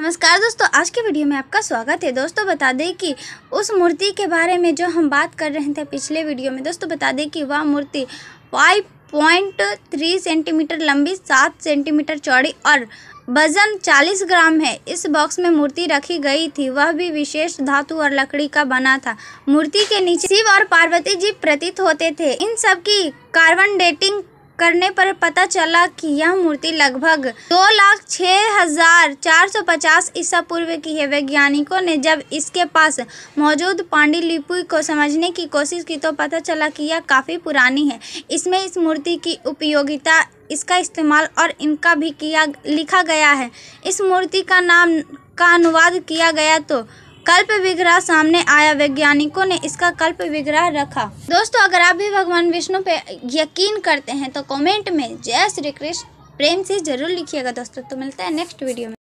नमस्कार दोस्तों आज के वीडियो में आपका स्वागत है दोस्तों बता दें कि उस मूर्ति के बारे में जो हम बात कर रहे थे पिछले वीडियो में दोस्तों बता दें कि वह मूर्ति फाइव पॉइंट थ्री सेंटीमीटर लंबी सात सेंटीमीटर चौड़ी और वजन चालीस ग्राम है इस बॉक्स में मूर्ति रखी गई थी वह भी विशेष धातु और लकड़ी का बना था मूर्ति के नीचे शिव और पार्वती जी प्रतीत होते थे इन सब की कार्बन डेटिंग करने पर पता चला कि यह मूर्ति लगभग दो लाख छह हजार चार सौ पचास ईसा पूर्व की है वैज्ञानिकों ने जब इसके पास मौजूद पांडिलिपि को समझने की कोशिश की तो पता चला कि यह काफ़ी पुरानी है इसमें इस मूर्ति की उपयोगिता इसका इस्तेमाल और इनका भी किया लिखा गया है इस मूर्ति का नाम का अनुवाद किया गया तो कल्प विग्रह सामने आया वैज्ञानिकों ने इसका कल्प विग्रह रखा दोस्तों अगर आप भी भगवान विष्णु पे यकीन करते हैं तो कमेंट में जय श्री कृष्ण प्रेम से जरूर लिखिएगा दोस्तों तो मिलता है नेक्स्ट वीडियो में